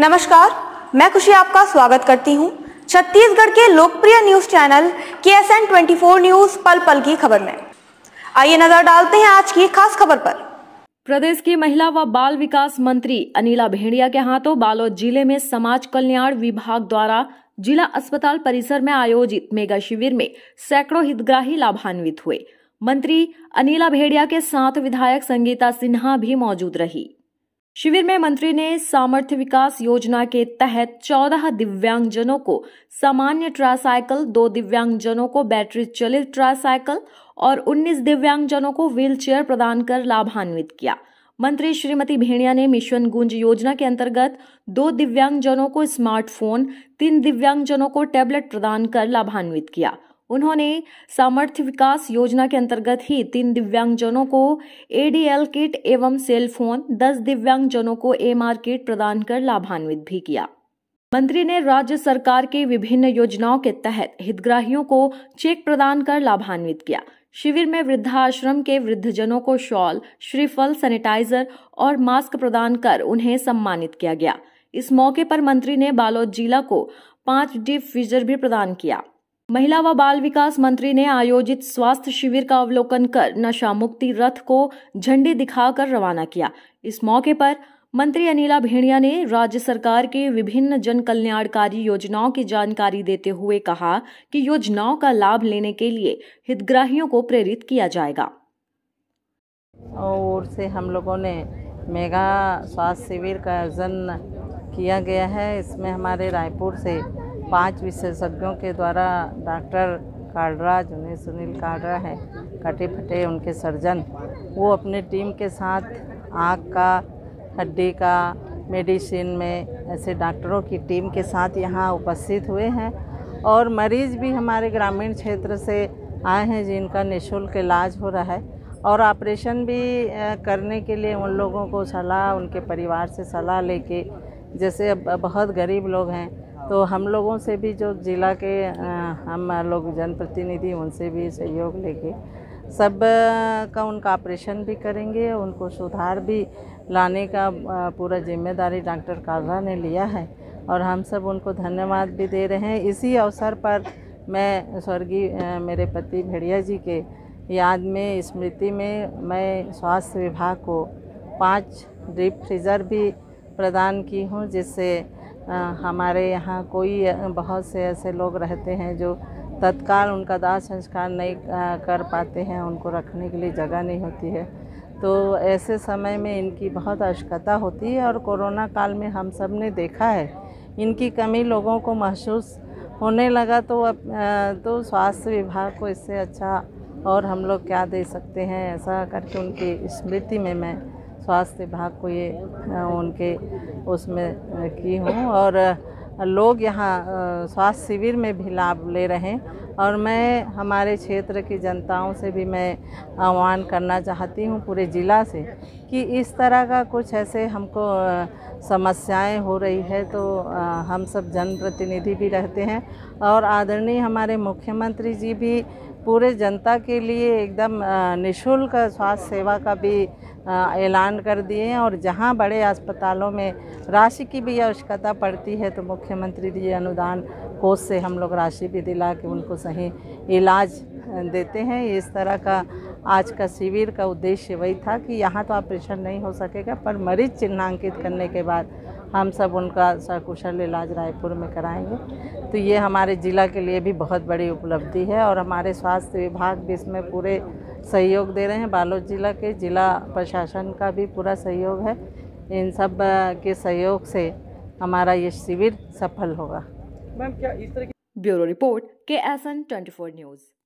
नमस्कार मैं खुशी आपका स्वागत करती हूँ छत्तीसगढ़ के लोकप्रिय न्यूज चैनल के S N twenty four news पल पल की खबर में आइए नजर डालते हैं आज की खास खबर पर प्रदेश की महिला व बाल विकास मंत्री अनिला भेड़िया के हाथों बालोद जिले में समाज कल्याण विभाग द्वारा जिला अस्पताल परिसर में आयोजित मेगा शिविर में सैकड़ों हितग्राही लाभान्वित हुए मंत्री अनिला भेड़िया के साथ विधायक संगीता सिन्हा भी मौजूद रही शिविर में मंत्री ने सामर्थ्य विकास योजना के तहत चौदह दिव्यांगजनों को सामान्य ट्रासाइकल दो दिव्यांगजनों को बैटरी चलित ट्रासाइकल और उन्नीस दिव्यांगजनों को चेयर प्रदान कर लाभान्वित किया मंत्री श्रीमती भेड़िया ने मिशन गुंज योजना के अंतर्गत दो दिव्यांगजनों को स्मार्टफोन तीन दिव्यांगजनों को टैबलेट प्रदान कर लाभान्वित किया उन्होंने सामर्थ्य विकास योजना के अंतर्गत ही तीन दिव्यांगजनों को एडीएल किट एवं सेल फोन दस दिव्यांगजनों को एमआर किट प्रदान कर लाभान्वित भी किया मंत्री ने राज्य सरकार की विभिन्न योजनाओं के तहत हितग्राहियों को चेक प्रदान कर लाभान्वित किया शिविर में वृद्धाश्रम के वृद्धजनों को शॉल श्रीफल सैनिटाइजर और मास्क प्रदान कर उन्हें सम्मानित किया गया इस मौके पर मंत्री ने बालोद जिला को पांच डिप फ्रीजर भी प्रदान किया महिला व बाल विकास मंत्री ने आयोजित स्वास्थ्य शिविर का अवलोकन कर नशा मुक्ति रथ को झंडी दिखाकर रवाना किया इस मौके पर मंत्री अनिला भेड़िया ने राज्य सरकार के विभिन्न जन कल्याणकारी योजनाओं की जानकारी देते हुए कहा कि योजनाओं का लाभ लेने के लिए हितग्राहियों को प्रेरित किया जाएगा और से हम लोगों ने मेगा स्वास्थ्य शिविर का आयोजन किया गया है इसमें हमारे रायपुर से पांच विशेषज्ञों के द्वारा डॉक्टर कालरा जिन्हें सुनील कालरा है कटे फटे उनके सर्जन वो अपने टीम के साथ आँख का हड्डी का मेडिसिन में ऐसे डॉक्टरों की टीम के साथ यहाँ उपस्थित हुए हैं और मरीज़ भी हमारे ग्रामीण क्षेत्र से आए हैं जिनका निःशुल्क इलाज हो रहा है और ऑपरेशन भी करने के लिए उन लोगों को सलाह उनके परिवार से सलाह लेके जैसे अब बहुत गरीब लोग हैं तो हम लोगों से भी जो ज़िला के हम लोग जनप्रतिनिधि उनसे भी सहयोग लेके सब का उनका ऑपरेशन भी करेंगे उनको सुधार भी लाने का पूरा जिम्मेदारी डॉक्टर काजा ने लिया है और हम सब उनको धन्यवाद भी दे रहे हैं इसी अवसर पर मैं स्वर्गीय मेरे पति भेड़िया जी के याद में स्मृति में मैं स्वास्थ्य विभाग को पाँच ड्रिप फ्रीज़र भी प्रदान की हूँ जिससे हमारे यहाँ कोई बहुत से ऐसे लोग रहते हैं जो तत्काल उनका दाह संस्कार नहीं कर पाते हैं उनको रखने के लिए जगह नहीं होती है तो ऐसे समय में इनकी बहुत आवश्यकता होती है और कोरोना काल में हम सब ने देखा है इनकी कमी लोगों को महसूस होने लगा तो अब तो स्वास्थ्य विभाग को इससे अच्छा और हम लोग क्या दे सकते हैं ऐसा करके उनकी स्मृति में मैं स्वास्थ्य विभाग को ये उनके उसमें की हूँ और लोग यहाँ स्वास्थ्य शिविर में भी लाभ ले रहे हैं और मैं हमारे क्षेत्र की जनताओं से भी मैं आह्वान करना चाहती हूँ पूरे ज़िला से कि इस तरह का कुछ ऐसे हमको समस्याएं हो रही है तो हम सब जनप्रतिनिधि भी रहते हैं और आदरणीय हमारे मुख्यमंत्री जी भी पूरे जनता के लिए एकदम निशुल्क स्वास्थ्य सेवा का भी ऐलान कर दिए हैं और जहां बड़े अस्पतालों में राशि की भी आवश्यकता पड़ती है तो मुख्यमंत्री जी अनुदान कोष से हम लोग राशि भी दिला के उनको सही इलाज देते हैं इस तरह का आज का शिविर का उद्देश्य वही था कि यहाँ तो ऑपरेशन नहीं हो सकेगा पर मरीज चिन्हांकित करने के बाद हम सब उनका सकुशल इलाज रायपुर में कराएंगे तो ये हमारे ज़िला के लिए भी बहुत बड़ी उपलब्धि है और हमारे स्वास्थ्य विभाग भी इसमें पूरे सहयोग दे रहे हैं बालोद ज़िला के ज़िला प्रशासन का भी पूरा सहयोग है इन सब के सहयोग से हमारा ये शिविर सफल होगा मैम क्या इस तरह ब्यूरो रिपोर्ट के S N twenty four news